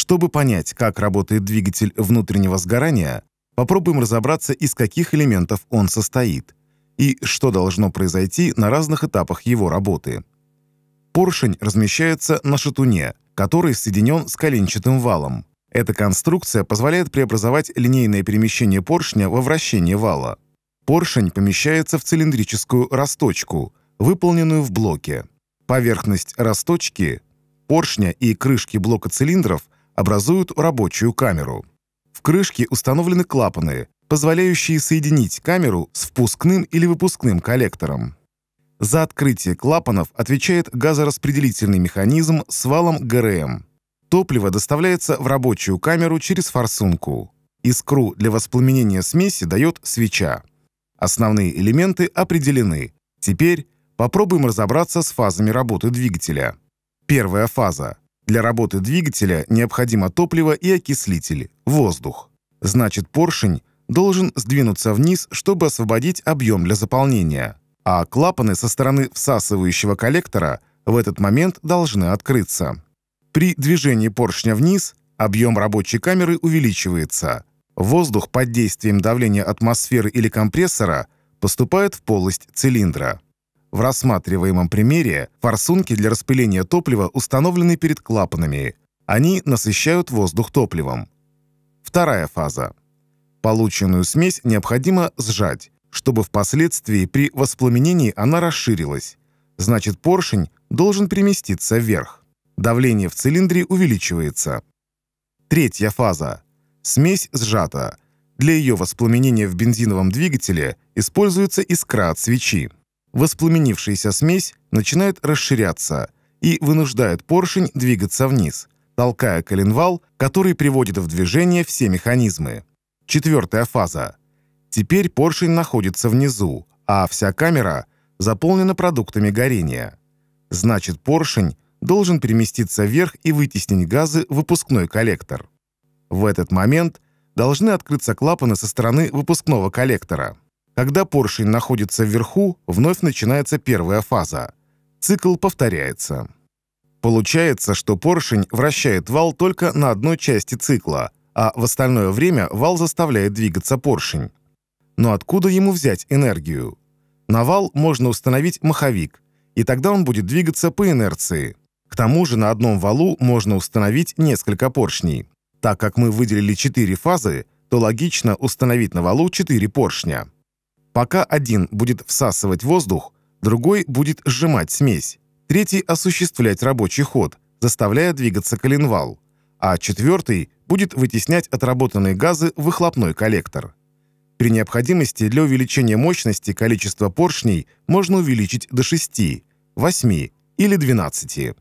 Чтобы понять, как работает двигатель внутреннего сгорания, попробуем разобраться, из каких элементов он состоит и что должно произойти на разных этапах его работы. Поршень размещается на шатуне, который соединен с коленчатым валом. Эта конструкция позволяет преобразовать линейное перемещение поршня во вращение вала. Поршень помещается в цилиндрическую расточку, выполненную в блоке. Поверхность расточки, поршня и крышки блока цилиндров образуют рабочую камеру. В крышке установлены клапаны, позволяющие соединить камеру с впускным или выпускным коллектором. За открытие клапанов отвечает газораспределительный механизм с валом ГРМ. Топливо доставляется в рабочую камеру через форсунку. Искру для воспламенения смеси дает свеча. Основные элементы определены. Теперь попробуем разобраться с фазами работы двигателя. Первая фаза для работы двигателя необходимо топливо и окислители – воздух. Значит, поршень должен сдвинуться вниз, чтобы освободить объем для заполнения. А клапаны со стороны всасывающего коллектора в этот момент должны открыться. При движении поршня вниз объем рабочей камеры увеличивается. Воздух под действием давления атмосферы или компрессора поступает в полость цилиндра. В рассматриваемом примере форсунки для распыления топлива установлены перед клапанами. Они насыщают воздух топливом. Вторая фаза. Полученную смесь необходимо сжать, чтобы впоследствии при воспламенении она расширилась. Значит, поршень должен переместиться вверх. Давление в цилиндре увеличивается. Третья фаза. Смесь сжата. Для ее воспламенения в бензиновом двигателе используется искра от свечи. Воспламенившаяся смесь начинает расширяться и вынуждает поршень двигаться вниз, толкая коленвал, который приводит в движение все механизмы. Четвертая фаза. Теперь поршень находится внизу, а вся камера заполнена продуктами горения. Значит, поршень должен переместиться вверх и вытеснить газы в выпускной коллектор. В этот момент должны открыться клапаны со стороны выпускного коллектора. Когда поршень находится вверху, вновь начинается первая фаза. Цикл повторяется. Получается, что поршень вращает вал только на одной части цикла, а в остальное время вал заставляет двигаться поршень. Но откуда ему взять энергию? На вал можно установить маховик, и тогда он будет двигаться по инерции. К тому же на одном валу можно установить несколько поршней. Так как мы выделили 4 фазы, то логично установить на валу 4 поршня. Пока один будет всасывать воздух, другой будет сжимать смесь, третий осуществлять рабочий ход, заставляя двигаться коленвал, а четвертый будет вытеснять отработанные газы в выхлопной коллектор. При необходимости для увеличения мощности количество поршней можно увеличить до 6, 8 или 12.